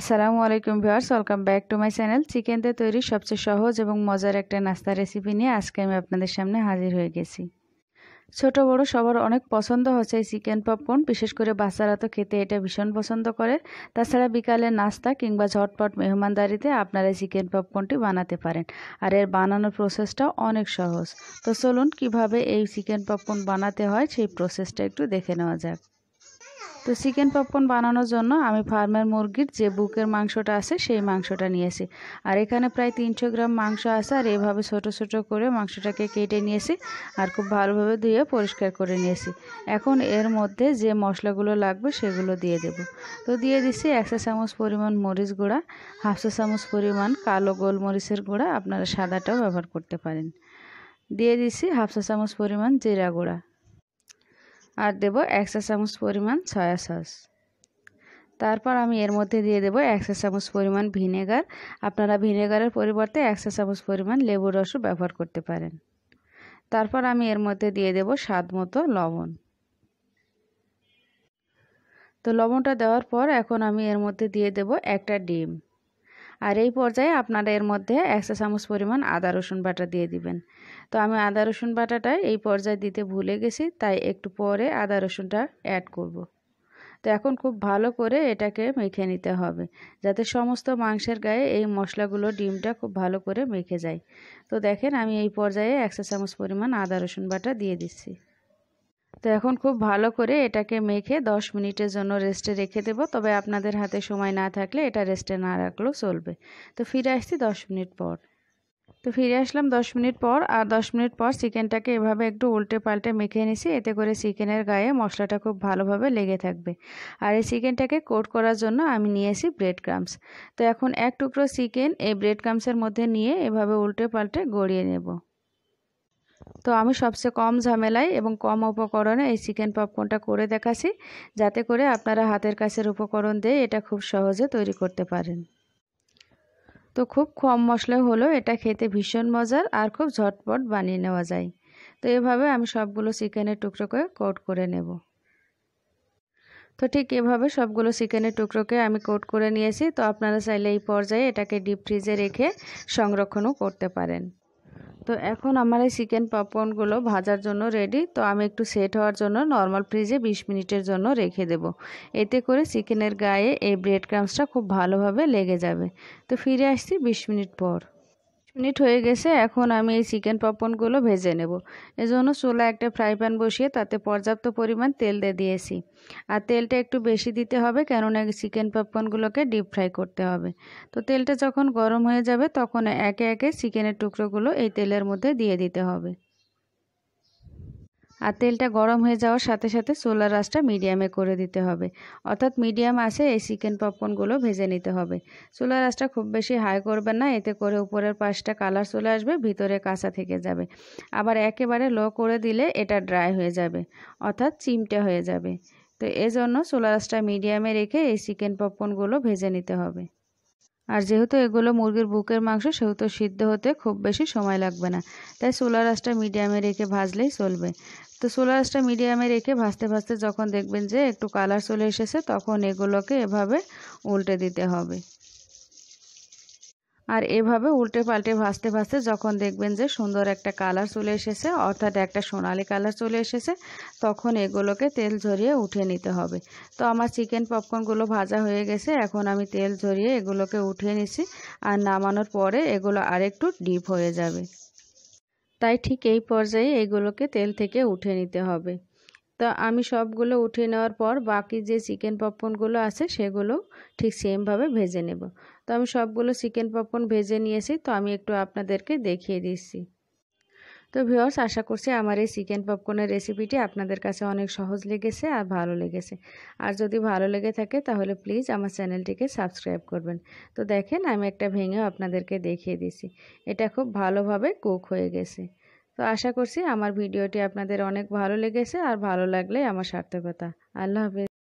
আসসালামু আলাইকুম viewers welcome back to my channel chicken দিয়ে তৈরি সবচেয়ে সহজ এবং মজার একটা নাস্তা রেসিপি নিয়ে আজকে আমি আপনাদের সামনে হাজির হয়ে গেছি ছোট বড় সবার অনেক পছন্দ হচ্ছে এই চিকেন পপকর্ন বিশেষ করে বাচ্চারা তো খেতে এটা ভীষণ পছন্দ করে তাছাড়া বিকালে নাস্তা কিংবা ঝটপট মেহমানদারিতে আপনারা এই চিকেন পপকর্নটি বানাতে পারেন আর এর বানানোর প্রসেসটা অনেক সহজ তো চলুন কিভাবে এই চিকেন পপকর্ন বানাতে হয় সেই প্রসেসটা একটু দেখে নেওয়া যাক তো চিকেন পপকর্ন বানানোর জন্য আমি ফার্মের মুরগির যে বুকের মাংসটা আছে সেই মাংসটা নিয়েছি আর এখানে প্রায় তিনশো গ্রাম মাংস আছে আর এভাবে ছোট ছোট করে মাংসটাকে কেটে নিয়েছি আর খুব ভালোভাবে ধুয়ে পরিষ্কার করে নিয়েছি এখন এর মধ্যে যে মশলাগুলো লাগবে সেগুলো দিয়ে দেব তো দিয়ে দিচ্ছি একশো চামচ পরিমাণ মরিচ গুঁড়া হাফশো চামচ পরিমাণ কালো গোলমরিচের গুঁড়া আপনারা সাদাটাও ব্যবহার করতে পারেন দিয়ে দিচ্ছি হাফশো চামচ পরিমাণ জিরা গুঁড়া আর দেব এক চা চামচ পরিমাণ সয়া সস তারপর আমি এর মধ্যে দিয়ে দেবো এক চা চামচ পরিমাণ ভিনেগার আপনারা ভিনেগারের পরিবর্তে এক চা চামচ পরিমাণ লেবুর রসও ব্যবহার করতে পারেন তারপর আমি এর মধ্যে দিয়ে দেব স্বাদ মতো লবণ তো লবণটা দেওয়ার পর এখন আমি এর মধ্যে দিয়ে দেব একটা ডিম আর এই পর্যায়ে আপনারা এর মধ্যে একশো চামচ পরিমাণ আদা রসুন বাটা দিয়ে দিবেন তো আমি আদা রসুন বাটাটা এই পর্যায়ে দিতে ভুলে গেছি তাই একটু পরে আদা রসুনটা অ্যাড করব। তো এখন খুব ভালো করে এটাকে মেখে নিতে হবে যাতে সমস্ত মাংসের গায়ে এই মশলাগুলো ডিমটা খুব ভালো করে মেখে যায় তো দেখেন আমি এই পর্যায়ে একশো চামচ পরিমাণ আদা রসুন বাটা দিয়ে দিচ্ছি তো এখন খুব ভালো করে এটাকে মেখে দশ মিনিটের জন্য রেস্টে রেখে দেব তবে আপনাদের হাতে সময় না থাকলে এটা রেস্টে না রাখলেও চলবে তো ফিরে আসছি দশ মিনিট পর তো ফিরে আসলাম দশ মিনিট পর আর দশ মিনিট পর চিকেনটাকে এভাবে একটু উল্টে পাল্টে মেখে নিছি এতে করে চিকেনের গায়ে মশলাটা খুব ভালোভাবে লেগে থাকবে আর এই চিকেনটাকে কোট করার জন্য আমি নিয়েছি ব্রেড ক্রামস তো এখন এক টুকরো চিকেন এই ব্রেড ক্রামসের মধ্যে নিয়ে এভাবে উল্টে পাল্টে গড়িয়ে নেব তো আমি সবচেয়ে কম ঝামেলায় এবং কম উপকরণে এই চিকেন পপকর্নটা করে দেখাছি যাতে করে আপনারা হাতের কাছের উপকরণ দিয়ে এটা খুব সহজে তৈরি করতে পারেন তো খুব কম মশলা হলো এটা খেতে ভীষণ মজার আর খুব ঝটপট বানিয়ে নেওয়া যায় তো এভাবে আমি সবগুলো চিকেনের টুকরো করে কোট করে নেব তো ঠিক এভাবে সবগুলো চিকেনের টুকরোকে আমি কোট করে নিয়েছি তো আপনারা চাইলে এই পর্যায়ে এটাকে ডিপ ফ্রিজে রেখে সংরক্ষণও করতে পারেন তো এখন আমার এই চিকেন পাপকর্নগুলো ভাজার জন্য রেডি তো আমি একটু সেট হওয়ার জন্য নর্মাল ফ্রিজে ২০ মিনিটের জন্য রেখে দেব এতে করে চিকেনের গায়ে এই ব্রেড ক্রামসটা খুব ভালোভাবে লেগে যাবে তো ফিরে আসছি ২০ মিনিট পর মিনিট হয়ে গেছে এখন আমি এই চিকেন পপকর্নগুলো ভেজে নেব এজন্য চুলা একটা ফ্রাই প্যান বসিয়ে তাতে পর্যাপ্ত পরিমাণ তেল দিয়ে দিয়েছি আর তেলটা একটু বেশি দিতে হবে কেননা চিকেন পপকর্নগুলোকে ডিপ ফ্রাই করতে হবে তো তেলটা যখন গরম হয়ে যাবে তখন একে একে চিকেনের টুকরোগুলো এই তেলের মধ্যে দিয়ে দিতে হবে আর তেলটা গরম হয়ে যাওয়ার সাথে সাথে সোলার রাসটা মিডিয়ামে করে দিতে হবে অর্থাৎ মিডিয়াম আসে এই চিকেন পপকর্নগুলো ভেজে নিতে হবে সোলার রাসটা খুব বেশি হাই করবেন না এতে করে উপরের পাশটা কালার চলে আসবে ভিতরে কাঁচা থেকে যাবে আবার একেবারে লো করে দিলে এটা ড্রাই হয়ে যাবে অর্থাৎ চিমটে হয়ে যাবে তো এজন্য সোলার রাসটা মিডিয়ামে রেখে এই চিকেন পপকর্নগুলো ভেজে নিতে হবে আর যেহেতু এগুলো মুরগির বুকের মাংস সেহেতু সিদ্ধ হতে খুব বেশি সময় লাগবে না তাই সোলার আঁচটা মিডিয়ামে রেখে ভাজলেই চলবে তো সোলার আঁচটা মিডিয়ামে রেখে ভাজতে ভাজতে যখন দেখবেন যে একটু কালার চলে এসেছে তখন এগুলোকে এভাবে উল্টে দিতে হবে আর এভাবে উল্টে পাল্টে ভাজতে ভাসতে যখন দেখবেন যে সুন্দর একটা কালার চলে এসেছে অর্থাৎ একটা সোনালি কালার চলে এসেছে তখন এগুলোকে তেল ঝরিয়ে উঠে নিতে হবে তো আমার চিকেন পপকর্নগুলো ভাজা হয়ে গেছে এখন আমি তেল ঝরিয়ে এগুলোকে উঠিয়ে নিছি আর নামানোর পরে এগুলো আরেকটু ডিপ হয়ে যাবে তাই ঠিক এই পর্যায়ে এগুলোকে তেল থেকে উঠে নিতে হবে তো আমি সবগুলো উঠিয়ে নেওয়ার পর বাকি যে চিকেন পপকর্নগুলো আছে সেগুলো ঠিক সেমভাবে ভেজে নেব তো আমি সবগুলো চিকেন পপকর্ন ভেজে নিয়েছি তো আমি একটু আপনাদেরকে দেখিয়ে দিচ্ছি তো ভিওর্স আশা করছি আমার এই চিকেন পপকর্নের রেসিপিটি আপনাদের কাছে অনেক সহজ লেগেছে আর ভালো লেগেছে আর যদি ভালো লেগে থাকে তাহলে প্লিজ আমার চ্যানেলটিকে সাবস্ক্রাইব করবেন তো দেখেন আমি একটা ভেঙেও আপনাদেরকে দেখিয়ে দিছি এটা খুব ভালোভাবে কুক হয়ে গেছে তো আশা করছি আমার ভিডিওটি আপনাদের অনেক ভালো লেগেছে আর ভালো লাগলে আমার সার্থকতা আল্লাহ হাফেজ